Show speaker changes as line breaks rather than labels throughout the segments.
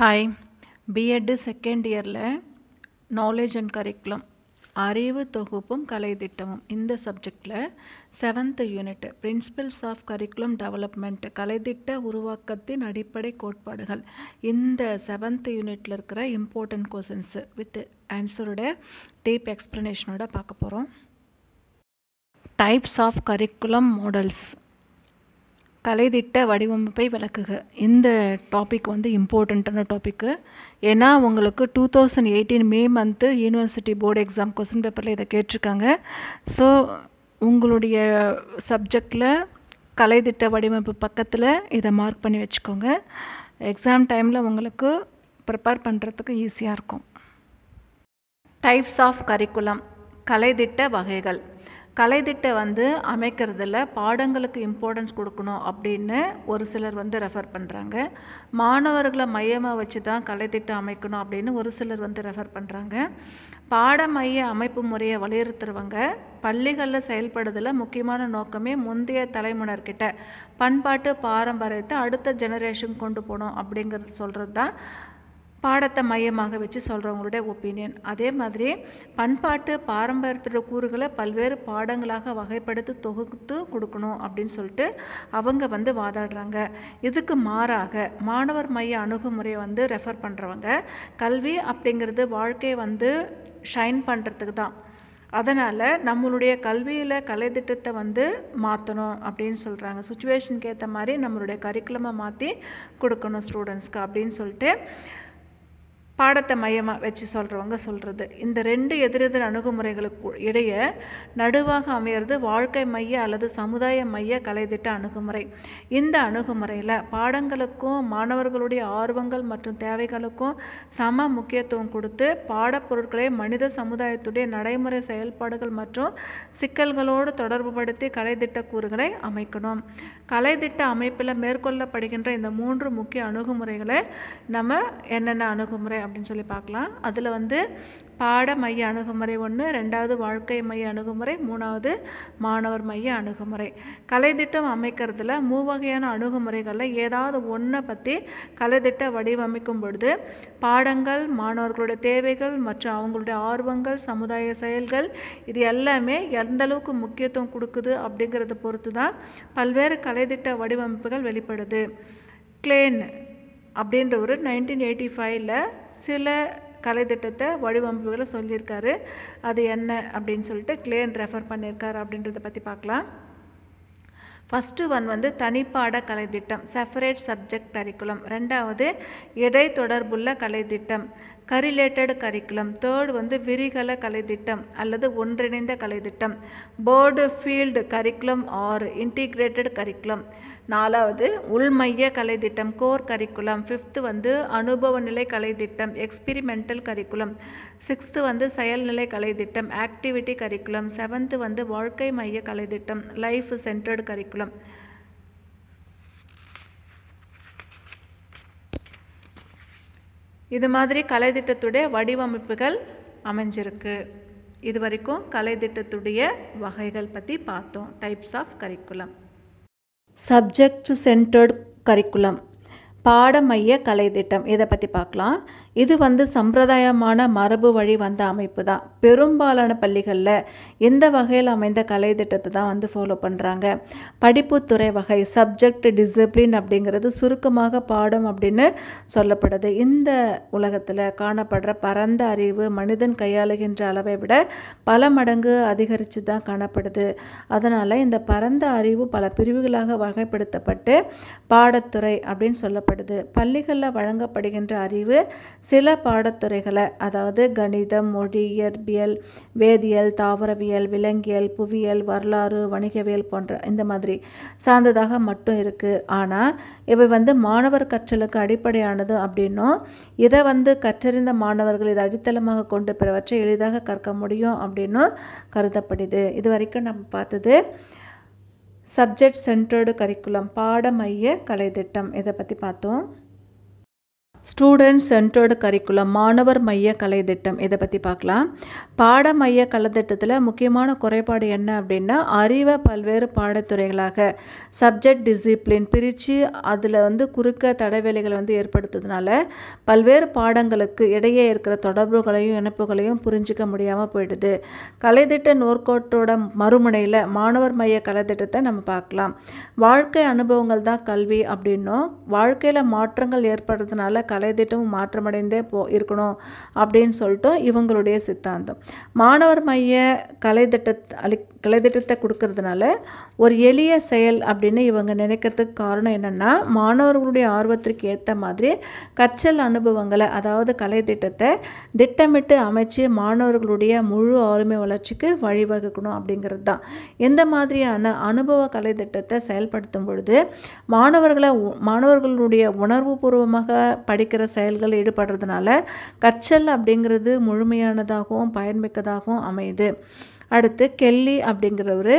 hi B Ed second இயரில் knowledge and curriculum அறிவு தொகுப்பும் கலை திட்டமும் இந்த சப்ஜெக்டில் seventh unit principles of curriculum development கலை திட்ட உருவாக்கத்தின் அடிப்படை கோட்பாடுகள் இந்த செவன்த் யூனிட்டில் இருக்கிற இம்பார்ட்டண்ட் கொஷின்ஸு வித் ஆன்சரோட டீப் எக்ஸ்ப்ளனேஷனோட பார்க்க போகிறோம் டைப்ஸ் ஆஃப் கரிக்குலம் மாடல்ஸ் கலைத்திட்ட வடிவமைப்பை விளக்குக இந்த டாபிக் வந்து இம்பார்ட்டண்ட்டான டாப்பிக்கு ஏன்னா உங்களுக்கு two thousand eighteen May month university board exam question பேப்பரில் இதை கேட்டிருக்காங்க ஸோ உங்களுடைய சப்ஜெக்டில் கலைதிட்ட வடிவமைப்பு பக்கத்தில் இதை மார்க் பண்ணி வச்சுக்கோங்க எக்ஸாம் டைமில் உங்களுக்கு ப்ரிப்பேர் பண்ணுறதுக்கு ஈஸியாக இருக்கும் டைப்ஸ் ஆஃப் கரிக்குலம் கலைதிட்ட வகைகள் கலைத்திட்டம் வந்து அமைக்கிறதுல பாடங்களுக்கு இம்பார்ட்டன்ஸ் கொடுக்கணும் அப்படின்னு ஒரு சிலர் வந்து ரெஃபர் பண்ணுறாங்க மாணவர்களை மையமாக வச்சு தான் கலைத்திட்டம் அமைக்கணும் அப்படின்னு ஒரு சிலர் வந்து ரெஃபர் பண்ணுறாங்க பாட மைய அமைப்பு முறையை வலியுறுத்துறவங்க பள்ளிகளில் செயல்படுதில் முக்கியமான நோக்கமே முந்தைய தலைமுனர்கிட்ட பண்பாட்டு பாரம்பரியத்தை அடுத்த ஜெனரேஷன் கொண்டு போகணும் அப்படிங்கிறது சொல்கிறது தான் பாடத்தை மையமாக வச்சு சொல்கிறவங்களுடைய ஒப்பீனியன் அதே மாதிரி பண்பாட்டு பாரம்பரியத்தோட கூறுகளை பல்வேறு பாடங்களாக வகைப்படுத்தி தொகுத்து கொடுக்கணும் அப்படின்னு சொல்லிட்டு அவங்க வந்து வாதாடுறாங்க இதுக்கு மாறாக மாணவர் மைய அணுகுமுறையை வந்து ரெஃபர் பண்ணுறவங்க கல்வி அப்படிங்கிறது வாழ்க்கையை வந்து ஷைன் பண்ணுறதுக்கு தான் அதனால் நம்மளுடைய கல்வியில் கலை திட்டத்தை வந்து மாற்றணும் அப்படின்னு சொல்கிறாங்க சுச்சுவேஷனுக்கு ஏற்ற மாதிரி நம்மளுடைய கரிக்குலமை மாற்றி கொடுக்கணும் ஸ்டூடெண்ட்ஸ்க்கு அப்படின்னு சொல்லிட்டு பாடத்தை மையமாக வச்சு சொல்கிறவங்க சொல்கிறது இந்த ரெண்டு எதிரெதிர் அணுகுமுறைகளுக்கு இடையே நடுவாக அமையிறது வாழ்க்கை மைய அல்லது சமுதாய மைய கலைத்திட்ட அணுகுமுறை இந்த அணுகுமுறையில் பாடங்களுக்கும் மாணவர்களுடைய ஆர்வங்கள் மற்றும் தேவைகளுக்கும் சம முக்கியத்துவம் கொடுத்து பாடப்பொருட்களை மனித சமுதாயத்துடைய நடைமுறை செயல்பாடுகள் மற்றும் சிக்கல்களோடு தொடர்புபடுத்தி கலைத்திட்ட கூறுகளை அமைக்கணும் கலைத்திட்ட அமைப்பில் மேற்கொள்ளப்படுகின்ற இந்த மூன்று முக்கிய அணுகுமுறைகளை நம்ம என்னென்ன அணுகுமுறை அப்படின்னு சொல்லி பார்க்கலாம் அதில் வந்து பாட மைய அணுகுமுறை ஒன்று ரெண்டாவது வாழ்க்கை மைய அணுகுமுறை மூணாவது மாணவர் மைய அணுகுமுறை கலை திட்டம் அமைக்கிறதுல மூவகையான அணுகுமுறைகளில் ஏதாவது ஒன்றை பற்றி கலை திட்ட வடிவமைக்கும் பொழுது பாடங்கள் மாணவர்களுடைய தேவைகள் மற்றும் அவங்களுடைய ஆர்வங்கள் சமுதாய செயல்கள் இது எல்லாமே எந்த அளவுக்கு முக்கியத்துவம் கொடுக்குது அப்படிங்கிறத பொறுத்து தான் பல்வேறு கலைத்திட்ட வடிவமைப்புகள் வெளிப்படுது கிளேன் அப்படின்றவர் நைன்டீன் எயிட்டி ஃபைவ்ல சில கலைத்திட்டத்தை வடிவமைப்புகளை சொல்லியிருக்காரு அது என்ன அப்படின்னு சொல்லிட்டு கிளேன் ரெஃபர் பண்ணியிருக்காரு அப்படின்றத பற்றி பார்க்கலாம் ஃபஸ்ட்டு ஒன் வந்து தனிப்பாட கலைத்திட்டம் செப்பரேட் சப்ஜெக்ட் கரிக்குலம் ரெண்டாவது இடை தொடர்புள்ள கலைத்திட்டம் கரிலேட்டட் கரிக்குலம் தேர்ட் வந்து விரிகல கலைத்திட்டம் அல்லது ஒன்றிணைந்த கலைத்திட்டம் broad field curriculum or integrated curriculum நாலாவது உள்மைய திட்டம் கோர் கரிக்குலம் ஃபிஃப்த்து வந்து அனுபவ நிலை திட்டம் எக்ஸ்பிரிமெண்டல் கரிக்குலம் சிக்ஸ்த்து வந்து செயல்நிலை கலை திட்டம் ஆக்டிவிட்டி கரிக்குலம் செவன்த்து வந்து வாழ்க்கை மைய கலை திட்டம் லைஃப் சென்டர்டு கரிக்குலம் இது மாதிரி கலை திட்டத்துடைய வடிவமைப்புகள் அமைஞ்சிருக்கு இது வரைக்கும் கலை திட்டத்துடைய வகைகள் பற்றி பார்த்தோம் types of curriculum subject centred curriculum பாடமைய கலை திட்டம் இதை பற்றி பார்க்கலாம் இது வந்து சம்பிரதாயமான மரபு வழி வந்த அமைப்பு தான் பெரும்பாலான பள்ளிகளில் எந்த வகையில் அமைந்த கலை திட்டத்தை தான் வந்து ஃபாலோ பண்ணுறாங்க படிப்புத்துறை வகை சப்ஜெக்ட் டிசிப்ளின் அப்படிங்கிறது சுருக்கமாக பாடம் அப்படின்னு சொல்லப்படுது இந்த உலகத்தில் காணப்படுற பரந்த அறிவு மனிதன் கையாளுகின்ற அளவை விட பல மடங்கு அதிகரித்து தான் காணப்படுது அதனால் இந்த பரந்த அறிவு பல பிரிவுகளாக வகைப்படுத்தப்பட்டு பாடத்துறை அப்படின்னு சொல்லப்படுது தேவைப்படுது பள்ளிகளில் வழங்கப்படுகின்ற அறிவு சில பாடத்துறைகளை அதாவது கணிதம் மொழி இயற்பியல் வேதியியல் தாவரவியல் விலங்கியல் புவியியல் வரலாறு வணிகவியல் போன்ற இந்த மாதிரி சார்ந்ததாக மட்டும் இருக்குது ஆனால் இவை வந்து மாணவர் கற்றலுக்கு அடிப்படையானது அப்படின்னும் இதை வந்து கற்றறிந்த மாணவர்கள் இதை அடித்தளமாக கொண்டு பிறவற்றை எளிதாக கற்க முடியும் அப்படின்னும் கருதப்படுது இது வரைக்கும் நம்ம பார்த்தது சப்ஜெக்ட் சென்டர்டு கரிக்குலம் பாட மைய கலைத்திட்டம் இதை பற்றி பார்த்தோம் ஸ்டூடெண்ட் சென்டர்டு கரிக்குலம் மாணவர் மைய கலை திட்டம் இதை பற்றி பார்க்கலாம் பாட மைய கலை திட்டத்தில் முக்கியமான குறைபாடு என்ன அப்படின்னா அறிவை பல்வேறு பாடத்துறைகளாக சப்ஜெக்ட் டிசிப்ளின் பிரித்து அதில் வந்து குறுக்க தடைவேலைகளை வந்து ஏற்படுத்துறதுனால பல்வேறு பாடங்களுக்கு இடையே இருக்கிற தொடர்புகளையும் இணைப்புகளையும் புரிஞ்சிக்க முடியாமல் போயிடுது கலை திட்ட நோர்க்கோட்டோட மறுமுனையில் மாணவர் மைய கலை திட்டத்தை நம்ம பார்க்கலாம் வாழ்க்கை அனுபவங்கள் தான் கல்வி அப்படின்னும் வாழ்க்கையில் மாற்றங்கள் ஏற்படுறதுனால தலைதிட்டமும் மாற்றமடைந்தே போ இருக்கணும் அப்படின்னு சொல்லிட்டு இவங்களுடைய சித்தாந்தம் மாணவர் மைய கலைத்திட்ட அளி கலைத்திட்டத்தை கொடுக்கறதுனால ஒரு எளிய செயல் அப்படின்னு இவங்க நினைக்கிறதுக்கு காரணம் என்னென்னா மாணவர்களுடைய ஆர்வத்திற்கு ஏற்ற மாதிரி கற்றல் அனுபவங்களை அதாவது கலை திட்டத்தை திட்டமிட்டு அமைச்சு மாணவர்களுடைய முழு ஆளுமை வளர்ச்சிக்கு வழிவகுக்கணும் அப்படிங்கிறது தான் எந்த மாதிரியான அனுபவ திட்டத்தை செயல்படுத்தும் பொழுது மாணவர்களை மாணவர்களுடைய உணர்வுபூர்வமாக படிக்கிற செயல்கள் ஈடுபடுறதுனால கற்றல் அப்படிங்கிறது முழுமையானதாகவும் பயன்மிக்கதாகவும் அமையுது அடுத்து கெல்லி அப்படிங்கிறவர்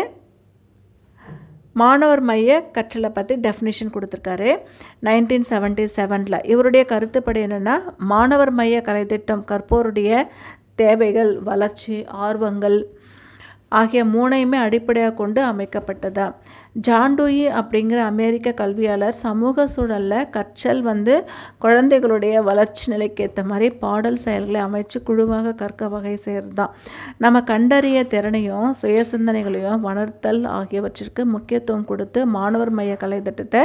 மாணவர் மைய கற்றலை பற்றி டெஃபினேஷன் கொடுத்துருக்காரு நைன்டீன் செவன்ட்டி செவனில் இவருடைய கருத்துப்படி என்னென்னா மாணவர் மைய கலைத்திட்டம் கற்போருடைய தேவைகள் வளர்ச்சி ஆர்வங்கள் ஆகிய மூணையுமே அடிப்படையாக கொண்டு அமைக்கப்பட்டதா ஜாண்டூயி அப்படிங்கிற அமெரிக்க கல்வியாளர் சமூக சூழலில் கற்றல் வந்து குழந்தைகளுடைய வளர்ச்சி நிலைக்கு ஏற்ற மாதிரி பாடல் செயல்களை அமைச்சு குழுவாக கற்க வகை தான் நம்ம கண்டறிய திறனையும் சுய சிந்தனைகளையும் வளர்த்தல் ஆகியவற்றிற்கு முக்கியத்துவம் கொடுத்து மாணவர் மைய கலை திட்டத்தை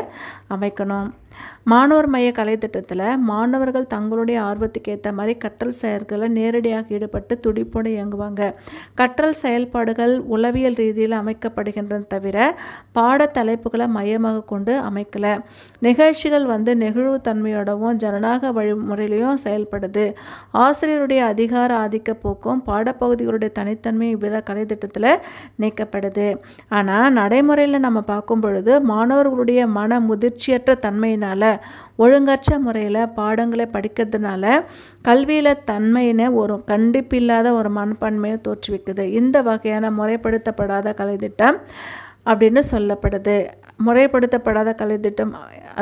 அமைக்கணும் மாணவர் மைய கலை திட்டத்தில் மாணவர்கள் தங்களுடைய ஆர்வத்துக்கு ஏற்ற மாதிரி கற்றல் செயல்களை நேரடியாக ஈடுபட்டு துடிப்போடு இயங்குவாங்க கற்றல் செயல்பாடுகள் உளவியல் ரீதியில் அமைக்கப்படுகின்றன தவிர பாட தலைப்புகளை மையமாக கொண்டு அமைக்கலை நிகழ்ச்சிகள் வந்து நெகிழ்வு தன்மையோடவும் ஜனநாயக வழிமுறையிலையும் செயல்படுது ஆசிரியருடைய அதிகார ஆதிக்க போக்கும் பாடப்பகுதிகளுடைய தனித்தன்மை இவ்வித கலைத்திட்டத்தில் நீக்கப்படுது ஆனால் நடைமுறையில் நம்ம பார்க்கும் பொழுது மாணவர்களுடைய மன முதிர்ச்சியற்ற தன்மையினால் ஒழுங்கற்ற முறையில் பாடங்களை படிக்கிறதுனால கல்வியில் தன்மையினை ஒரு கண்டிப்பில்லாத ஒரு மனப்பான்மையை தோற்றுவிக்குது இந்த வகையான முறைப்படுத்தப்படாத கலைத்திட்டம் அப்படின்னு சொல்லப்படுது முறைப்படுத்தப்படாத கலைத்திட்டம்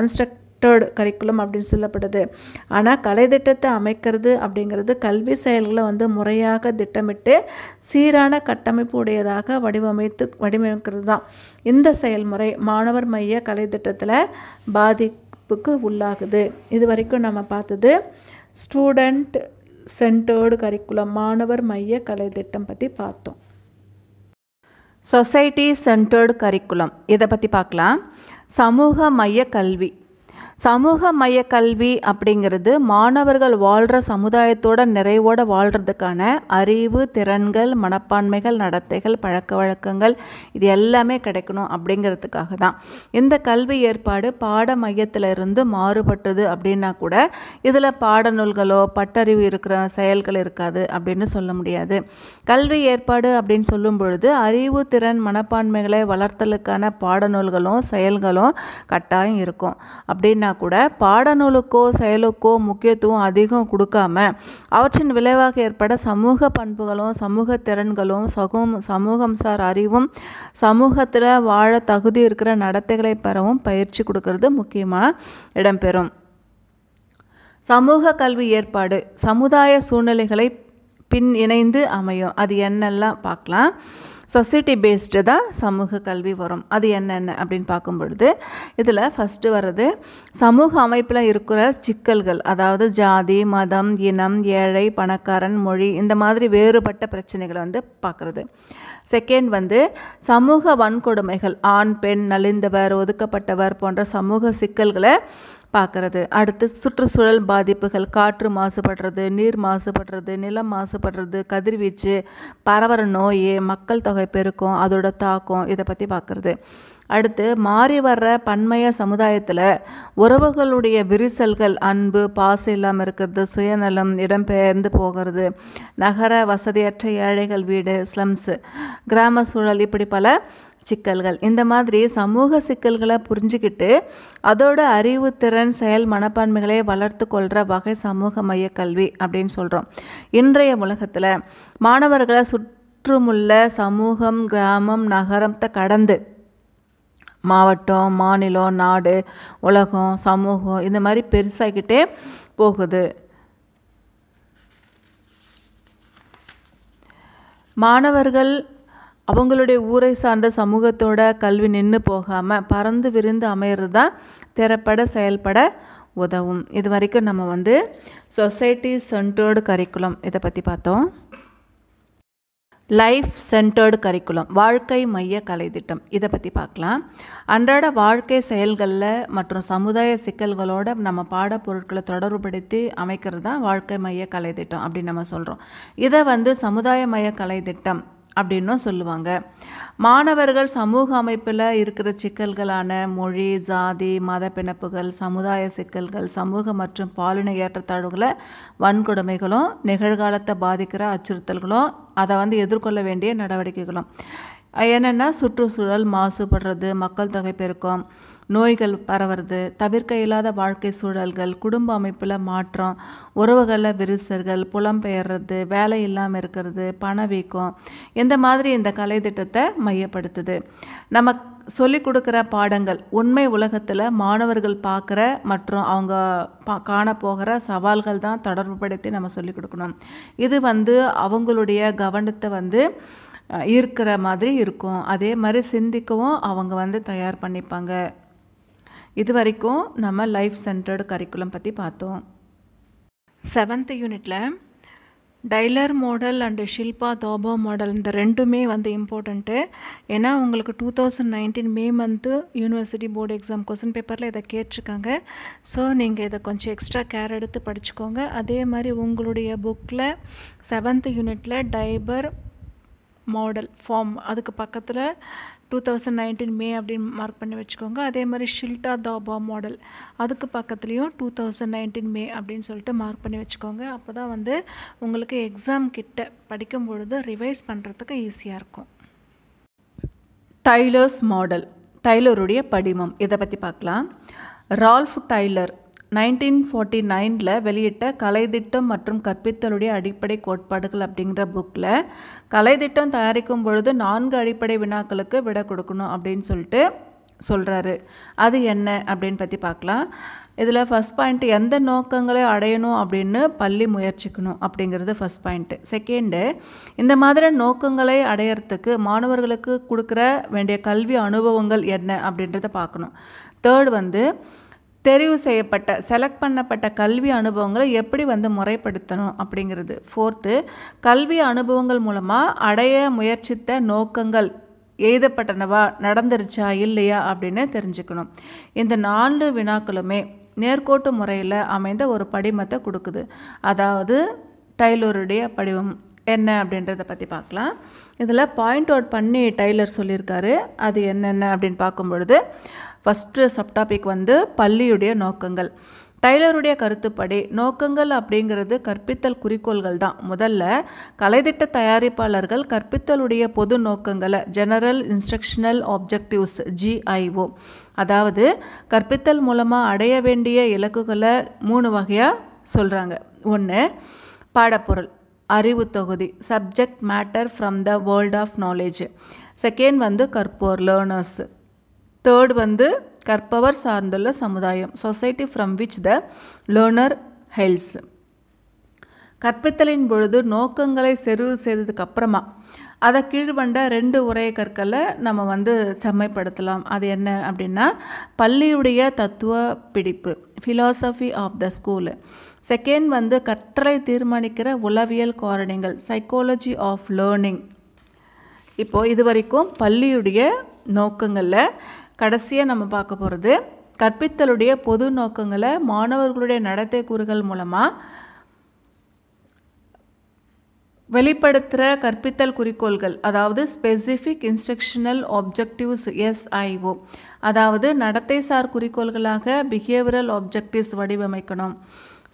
அன்ஸ்ட்ரக் ஸ்ட்ரக்டர்டு கரிக்குலம் அப்படின்னு சொல்லப்படுது ஆனால் கலைத்திட்டத்தை அமைக்கிறது அப்படிங்கிறது கல்வி செயல்களை வந்து முறையாக திட்டமிட்டு சீரான கட்டமைப்பு உடையதாக வடிவமைத்து வடிவமைக்கிறது தான் இந்த செயல்முறை மாணவர் மைய கலைத்திட்டத்தில் பாதி பாதிப்புக்கு உள்ளாகுது இது வரைக்கும் நம்ம பார்த்தது ஸ்டூடெண்ட் சென்டர்டு கரிக்குலம் மாணவர் மைய கலை திட்டம் பற்றி பார்த்தோம் சொசைட்டி சென்டர்டு கரிக்குலம் இதை பற்றி பார்க்கலாம் சமூக மைய கல்வி சமூகமய கல்வி அப்படிங்கிறது மாணவர்கள் வாழ்கிற சமுதாயத்தோட நிறைவோடு வாழ்கிறதுக்கான அறிவு திறன்கள் மனப்பான்மைகள் நடத்தைகள் பழக்க வழக்கங்கள் இது எல்லாமே கிடைக்கணும் அப்படிங்கிறதுக்காக தான் இந்த கல்வி ஏற்பாடு பாட மையத்தில் இருந்து மாறுபட்டது அப்படின்னா கூட இதில் பாடநூல்களோ பட்டறிவு இருக்கிற செயல்கள் இருக்காது அப்படின்னு சொல்ல முடியாது கல்வி ஏற்பாடு அப்படின்னு சொல்லும் பொழுது அறிவு திறன் மனப்பான்மைகளை வளர்த்தலுக்கான பாடநூல்களும் செயல்களும் கட்டாயம் இருக்கும் அப்படின்னா கூட பாடநூலுக்கோ செயலுக்கோ முக்கியத்துவம் அதிகம் கொடுக்காம அவற்றின் விளைவாக ஏற்பட சமூக பண்புகளும் சமூக திறன்களும் சகும் சமூகம் சார் அறிவும் சமூகத்தில் வாழ தகுதி இருக்கிற நடத்தைகளை பெறவும் பயிற்சி கொடுக்கறது முக்கியமாக இடம்பெறும் சமூக கல்வி ஏற்பாடு சமுதாய சூழ்நிலைகளை பின் இணைந்து அமையும் அது என்னெல்லாம் பார்க்கலாம் சொசைட்டி பேஸ்டு தான் சமூக கல்வி வரும் அது என்னென்ன அப்படின்னு பார்க்கும் பொழுது இதில் ஃபஸ்ட்டு வர்றது சமூக அமைப்பில் இருக்கிற சிக்கல்கள் அதாவது ஜாதி மதம் இனம் ஏழை பணக்காரன் மொழி இந்த மாதிரி வேறுபட்ட பிரச்சனைகளை வந்து பார்க்குறது செகண்ட் வந்து சமூக வன்கொடுமைகள் ஆண் பெண் நலிந்தவர் ஒதுக்கப்பட்டவர் போன்ற சமூக சிக்கல்களை பார்க்குறது அடுத்து சுற்றுச்சூழல் பாதிப்புகள் காற்று மாசுபடுறது நீர் மாசுபடுறது நிலம் மாசுபடுறது கதிர்வீச்சு பரவற நோய் மக்கள் தொகை பெருக்கம் அதோட தாக்கம் இதை பற்றி பார்க்குறது அடுத்து மாறி வர்ற பன்மைய சமுதாயத்தில் உறவுகளுடைய விரிசல்கள் அன்பு பாசம் இல்லாமல் இருக்கிறது சுயநலம் இடம்பெயர்ந்து போகிறது நகர வசதியற்ற ஏழைகள் வீடு ஸ்லம்ஸு கிராம சூழல் இப்படி பல சிக்கல்கள் இந்த மாதிரி சமூக சிக்கல்களை புரிஞ்சுக்கிட்டு அதோட அறிவுத்திறன் செயல் மனப்பான்மைகளை வளர்த்து கொள்கிற வகை சமூக மைய கல்வி அப்படின்னு சொல்கிறோம் இன்றைய உலகத்தில் மாணவர்களை சுற்றுமுள்ள சமூகம் கிராமம் நகரத்தை கடந்து மாவட்டம் மாநிலம் நாடு உலகம் சமூகம் இந்த மாதிரி பெருசாகிக்கிட்டே போகுது மாணவர்கள் அவங்களுடைய ஊரை சார்ந்த சமூகத்தோட கல்வி நின்று போகாமல் பறந்து விருந்து அமையிறது தான் திறப்பட செயல்பட உதவும் இது வரைக்கும் நம்ம வந்து சொசைட்டி சென்டர்டு கரிக்குலம் இதை பற்றி பார்த்தோம் லைஃப் சென்டர்டு கரிக்குலம் வாழ்க்கை மைய கலை திட்டம் இதை பற்றி பார்க்கலாம் அன்றாட வாழ்க்கை செயல்களில் மற்றும் சமுதாய சிக்கல்களோட நம்ம பாடப்பொருட்களை தொடர்புபடுத்தி அமைக்கிறது தான் வாழ்க்கை மைய கலை திட்டம் அப்படின்னு நம்ம சொல்கிறோம் இதை வந்து சமுதாய மைய கலை திட்டம் அப்படின்னும் சொல்லுவாங்க மாணவர்கள் சமூக அமைப்பில் இருக்கிற சிக்கல்களான மொழி ஜாதி மத பிணப்புகள் சமுதாய சிக்கல்கள் சமூக மற்றும் பாலின ஏற்றத்தாழ்வுகளை வன்கொடுமைகளும் நிகழ்காலத்தை பாதிக்கிற அச்சுறுத்தல்களும் அதை வந்து எதிர்கொள்ள வேண்டிய நடவடிக்கைகளும் என்னென்னா சுற்றுச்சூழல் மாசுபடுறது மக்கள் தொகை பெருக்கம் நோய்கள் பரவுறது தவிர்க்க இல்லாத வாழ்க்கை சூழல்கள் குடும்ப அமைப்பில் மாற்றம் உறவுகளில் விரிசல்கள் புலம்பெயர்றது வேலை இல்லாமல் இருக்கிறது பணவீக்கம் இந்த மாதிரி இந்த கலை திட்டத்தை மையப்படுத்துது நம்ம சொல்லிக் கொடுக்குற பாடங்கள் உண்மை உலகத்தில் மாணவர்கள் பார்க்குற மற்றும் அவங்க பா காணப்போகிற போகிற சவால்கள் தான் தொடர்பு படுத்தி நம்ம சொல்லிக் கொடுக்கணும் இது வந்து அவங்களுடைய கவனத்தை வந்து இருக்கிற மாதிரி இருக்கும் அதே மாதிரி சிந்திக்கவும் அவங்க வந்து தயார் பண்ணிப்பாங்க இது வரைக்கும் நம்ம லைஃப் சென்டர்டு கரிக்குலம் பற்றி பார்த்தோம் செவன்த் யூனிட்டில் டைலர் மாடல் அண்டு ஷில்பா தோபோ மாடல் இந்த ரெண்டுமே வந்து இம்பார்ட்டண்ட்டு ஏன்னா உங்களுக்கு two thousand nineteen May month university board exam question பேப்பரில் இதை கேட்டிருக்காங்க ஸோ நீங்கள் இதை கொஞ்சம் எக்ஸ்ட்ரா கேர் எடுத்து படிச்சுக்கோங்க அதே மாதிரி உங்களுடைய புக்கில் செவன்த் யூனிட்டில் டைபர் மாடல் ஃபார்ம் அதுக்கு பக்கத்தில் டூ தௌசண்ட் நைன்டீன் மே அப்படின்னு மார்க் பண்ணி வச்சுக்கோங்க அதே மாதிரி ஷில்டா தாபா மாடல் அதுக்கு பக்கத்துலேயும் டூ தௌசண்ட் நைன்டீன் மே அப்படின்னு சொல்லிட்டு மார்க் பண்ணி வச்சுக்கோங்க அப்போ தான் வந்து உங்களுக்கு எக்ஸாம் கிட்ட படிக்கும் பொழுது ரிவைஸ் பண்ணுறதுக்கு ஈஸியாக இருக்கும் டைலர்ஸ் மாடல் டைலருடைய படிமம் இதை பற்றி பார்க்கலாம் ரால்ஃப் டைலர் நைன்டீன் ஃபோர்ட்டி நைனில் வெளியிட்ட கலைத்திட்டம் மற்றும் கற்பித்தலுடைய அடிப்படை கோட்பாடுகள் அப்படிங்கிற புக்கில் கலைத்திட்டம் தயாரிக்கும் பொழுது நான்கு அடிப்படை வினாக்களுக்கு விட கொடுக்கணும் அப்படின்னு சொல்லிட்டு சொல்கிறாரு அது என்ன அப்படின்னு பற்றி பார்க்கலாம் இதில் ஃபஸ்ட் பாயிண்ட்டு எந்த நோக்கங்களை அடையணும் அப்படின்னு பள்ளி முயற்சிக்கணும் அப்படிங்கிறது ஃபஸ்ட் பாயிண்ட்டு செகண்டு இந்த மாதிரி நோக்கங்களை அடையிறதுக்கு மாணவர்களுக்கு கொடுக்குற வேண்டிய கல்வி அனுபவங்கள் என்ன அப்படின்றத பார்க்கணும் தேர்ட் வந்து தெரிவு செய்யப்பட்ட செலக்ட் பண்ணப்பட்ட கல்வி அனுபவங்களை எப்படி வந்து முறைப்படுத்தணும் அப்படிங்கிறது ஃபோர்த்து கல்வி அனுபவங்கள் மூலமாக அடைய முயற்சித்த நோக்கங்கள் எழுதப்பட்டனவா நடந்துருச்சா இல்லையா அப்படின்னு தெரிஞ்சுக்கணும் இந்த நான்கு வினாக்களுமே நேர்கோட்டு முறையில் அமைந்த ஒரு படிமத்தை கொடுக்குது அதாவது டைலருடைய படிவம் என்ன அப்படின்றத பற்றி பார்க்கலாம் இதில் பாயிண்ட் அவுட் பண்ணி டைலர் சொல்லியிருக்காரு அது என்னென்ன அப்படின்னு பார்க்கும் பொழுது ஃபஸ்ட்டு சப்டாபிக் வந்து பள்ளியுடைய நோக்கங்கள் டைலருடைய கருத்துப்படி நோக்கங்கள் அப்படிங்கிறது கற்பித்தல் குறிக்கோள்கள் தான் முதல்ல கலைத்திட்ட தயாரிப்பாளர்கள் கற்பித்தலுடைய பொது நோக்கங்களை ஜெனரல் இன்ஸ்ட்ரக்ஷனல் ஆப்ஜெக்டிவ்ஸ் ஜிஐஓ அதாவது கற்பித்தல் மூலமாக அடைய வேண்டிய இலக்குகளை மூணு வகையாக சொல்கிறாங்க ஒன்று பாடப்பொருள் அறிவு தொகுதி subject matter from the world of knowledge second வந்து கற்போர் லேர்னர்ஸ் தேர்ட் வந்து கற்பவர் சார்ந்துள்ள சமுதாயம் society from which the learner ஹெல்ஸ் கற்பித்தலின் பொழுது நோக்கங்களை செருவு செய்ததுக்கு அப்புறமா அதை கீழ்வண்ட ரெண்டு உரைய கற்களை நம்ம வந்து செம்மைப்படுத்தலாம் அது என்ன அப்படின்னா பள்ளியுடைய தத்துவ பிடிப்பு philosophy of the school second வந்து கற்றலை தீர்மானிக்கிற உளவியல் காரணிகள் சைக்காலஜி ஆஃப் லேர்னிங் இப்போது இது வரைக்கும் பள்ளியுடைய நோக்கங்களில் கடைசியாக நம்ம பார்க்க போகிறது கற்பித்தலுடைய பொது நோக்கங்களை மாணவர்களுடைய நடத்தை கூறுகள் மூலமாக வெளிப்படுத்துகிற கற்பித்தல் குறிக்கோள்கள் அதாவது ஸ்பெசிஃபிக் இன்ஸ்ட்ரக்ஷனல் ஆப்ஜெக்டிவ்ஸ் எஸ்ஐஓ அதாவது நடத்தை சார் குறிக்கோள்களாக பிஹேவியரல் ஆப்ஜெக்டிவ்ஸ் வடிவமைக்கணும்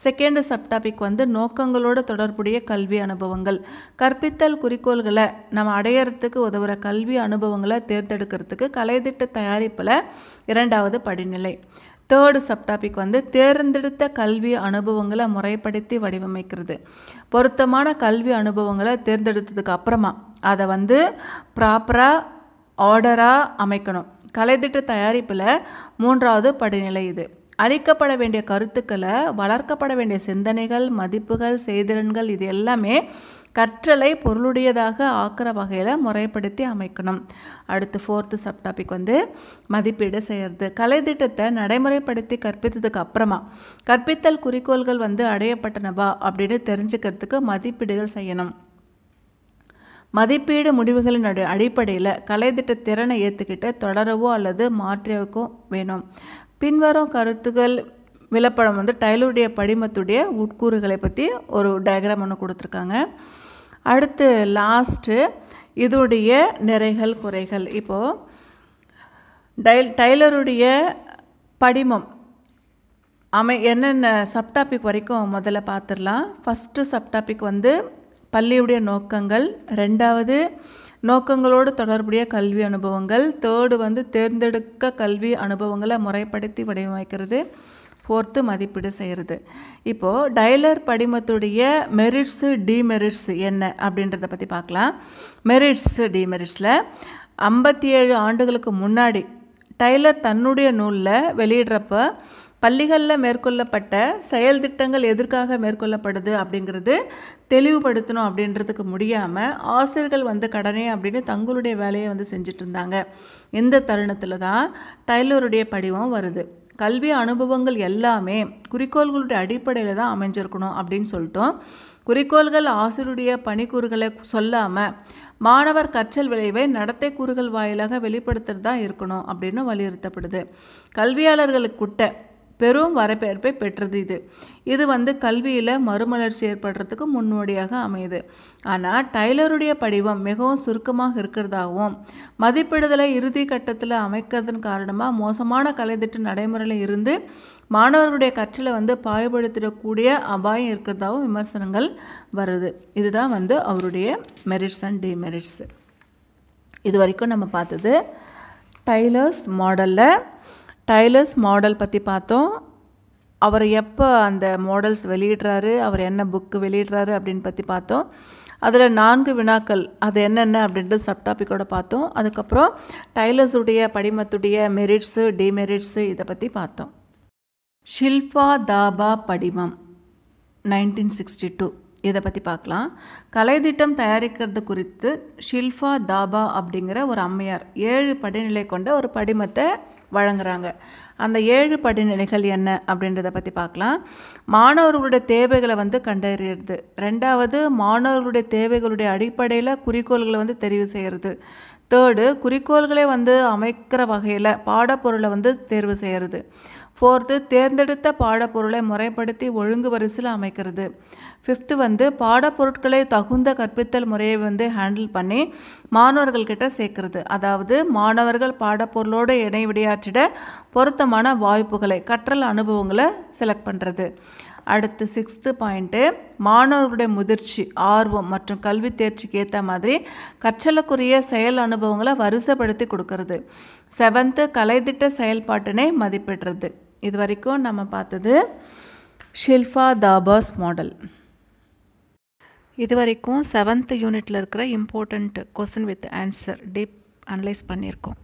செகண்ட் சப்டாபிக் வந்து நோக்கங்களோட தொடர்புடைய கல்வி அனுபவங்கள் கற்பித்தல் குறிக்கோள்களை நம்ம அடையறதுக்கு உதவுற கல்வி அனுபவங்களை தேர்ந்தெடுக்கிறதுக்கு கலைத்திட்ட தயாரிப்பில் இரண்டாவது படிநிலை தேர்டு சப்டாபிக் வந்து தேர்ந்தெடுத்த கல்வி அனுபவங்களை முறைப்படுத்தி வடிவமைக்கிறது பொருத்தமான கல்வி அனுபவங்களை தேர்ந்தெடுத்ததுக்கு அப்புறமா அதை வந்து ப்ராப்பராக ஆர்டராக அமைக்கணும் கலைத்திட்ட தயாரிப்பில் மூன்றாவது படிநிலை இது அளிக்கப்பட வேண்டிய கருத்துக்களை வளர்க்கப்பட வேண்டிய சிந்தனைகள் மதிப்புகள் செய்திறன்கள் இது எல்லாமே கற்றலை பொருளுடையதாக ஆக்கிற வகையில் முறைப்படுத்தி அமைக்கணும் அடுத்து ஃபோர்த்து சப்டாபிக் வந்து மதிப்பீடு செய்கிறது கலை திட்டத்தை நடைமுறைப்படுத்தி கற்பித்ததுக்கு அப்புறமா கற்பித்தல் குறிக்கோள்கள் வந்து அடையப்பட்டனவா அப்படின்னு தெரிஞ்சுக்கிறதுக்கு மதிப்பீடுகள் செய்யணும் மதிப்பீடு முடிவுகளின் அடி அடிப்படையில் திட்ட திறனை ஏற்றுக்கிட்ட தொடரவோ அல்லது மாற்றியவுக்கும் வேணும் பின்வரும் கருத்துக்கள் விளப்படம் வந்து டைலருடைய படிமத்துடைய உட்கூறுகளை பற்றி ஒரு டயக்ராம் ஒன்று கொடுத்துருக்காங்க அடுத்து லாஸ்ட்டு இதோடைய நிறைகள் குறைகள் இப்போது டை டைலருடைய படிமம் அமை என்னென்ன சப்டாபிக் வரைக்கும் முதல்ல பார்த்துடலாம் ஃபஸ்ட்டு சப்டாபிக் வந்து பள்ளியுடைய நோக்கங்கள் ரெண்டாவது நோக்கங்களோடு தொடர்புடைய கல்வி அனுபவங்கள் தேர்டு வந்து தேர்ந்தெடுக்க கல்வி அனுபவங்களை முறைப்படுத்தி வடிவமைக்கிறது ஃபோர்த்து மதிப்பீடு செய்கிறது இப்போது டைலர் படிமத்துடைய மெரிட்ஸு டிமெரிட்ஸு என்ன அப்படின்றத பற்றி பார்க்கலாம் மெரிட்ஸு டிமெரிட்ஸில் ஐம்பத்தி ஏழு ஆண்டுகளுக்கு முன்னாடி டைலர் தன்னுடைய நூலில் வெளியிடுறப்ப பள்ளிகளில் மேற்கொள்ளப்பட்ட செயல் திட்டங்கள் எதற்காக மேற்கொள்ளப்படுது அப்படிங்கிறது தெளிவுபடுத்தணும் அப்படின்றதுக்கு முடியாமல் ஆசிரியர்கள் வந்து கடனே அப்படின்னு தங்களுடைய வேலையை வந்து செஞ்சுட்டு இருந்தாங்க இந்த தருணத்தில் தான் டைலருடைய படிவம் வருது கல்வி அனுபவங்கள் எல்லாமே குறிக்கோள்களுடைய அடிப்படையில் தான் அமைஞ்சிருக்கணும் அப்படின்னு சொல்லிட்டோம் குறிக்கோள்கள் ஆசிரியருடைய பணிக்கூறுகளை சொல்லாமல் மாணவர் கற்றல் விளைவை நடத்தை கூறுகள் வாயிலாக வெளிப்படுத்துகிறதா இருக்கணும் அப்படின்னு வலியுறுத்தப்படுது கல்வியாளர்களுக்குட்ட பெரும் வரவேற்பை பெற்றது இது இது வந்து கல்வியில் மறுமலர்ச்சி ஏற்படுறதுக்கு முன்னோடியாக அமையுது ஆனால் டைலருடைய படிவம் மிகவும் சுருக்கமாக இருக்கிறதாகவும் மதிப்பிடுதலை இறுதி கட்டத்தில் அமைக்கிறதன் காரணமாக மோசமான கலைத்திட்ட நடைமுறையில் இருந்து மாணவர்களுடைய கற்றலை வந்து பாகுபடுத்திடக்கூடிய அபாயம் இருக்கிறதாகவும் விமர்சனங்கள் வருது இதுதான் வந்து அவருடைய மெரிட்ஸ் அண்ட் டிமெரிட்ஸ் இது வரைக்கும் நம்ம பார்த்தது டைலர்ஸ் மாடலில் டைலர்ஸ் மாடல் பற்றி பார்த்தோம் அவர் எப்போ அந்த மாடல்ஸ் வெளியிடுறாரு அவர் என்ன புக்கு வெளியிடுறாரு அப்படின்னு பற்றி பார்த்தோம் அதில் நான்கு வினாக்கள் அது என்னென்ன அப்படின்ட்டு சப்டாப்பிக்கோட பார்த்தோம் அதுக்கப்புறம் டைலர்ஸுடைய படிமத்துடைய மெரிட்ஸு டிமெரிட்ஸு இதை பற்றி பார்த்தோம் ஷில்பா தாபா படிமம் நைன்டீன் சிக்ஸ்டி டூ இதை பற்றி பார்க்கலாம் கலை திட்டம் தயாரிக்கிறது குறித்து ஷில்ஃபா தாபா அப்படிங்கிற ஒரு அம்மையார் ஏழு படிநிலை கொண்ட ஒரு படிமத்தை வழங்குறாங்க அந்த ஏழு படிநிலைகள் என்ன அப்படின்றத பற்றி பார்க்கலாம் மாணவர்களுடைய தேவைகளை வந்து கண்டறியறது ரெண்டாவது மாணவர்களுடைய தேவைகளுடைய அடிப்படையில் குறிக்கோள்களை வந்து தெரிவு செய்கிறது தேர்டு குறிக்கோள்களை வந்து அமைக்கிற வகையில் பாடப்பொருளை வந்து தேர்வு செய்கிறது ஃபோர்த்து தேர்ந்தெடுத்த பாடப்பொருளை முறைப்படுத்தி ஒழுங்கு வரிசையில் அமைக்கிறது ஃபிஃப்த்து வந்து பாடப்பொருட்களை தகுந்த கற்பித்தல் முறையை வந்து ஹேண்டில் பண்ணி மாணவர்கள்கிட்ட சேர்க்குறது அதாவது மாணவர்கள் பாடப்பொருளோடு விடையாற்றிட பொருத்தமான வாய்ப்புகளை கற்றல் அனுபவங்களை செலக்ட் பண்ணுறது அடுத்து சிக்ஸ்த்து பாயிண்ட்டு மாணவர்களுடைய முதிர்ச்சி ஆர்வம் மற்றும் கல்வி தேர்ச்சிக்கு ஏற்ற மாதிரி கற்றலுக்குரிய செயல் அனுபவங்களை வரிசைப்படுத்தி கொடுக்கறது செவன்த்து கலைத்திட்ட செயல்பாட்டினை மதிப்பிடுறது இது வரைக்கும் நம்ம பார்த்தது ஷில்ஃபா தாபாஸ் மாடல் இது வரைக்கும் செவன்த் யூனிட்டில் இருக்கிற important question with answer deep analyse பண்ணியிருக்கோம்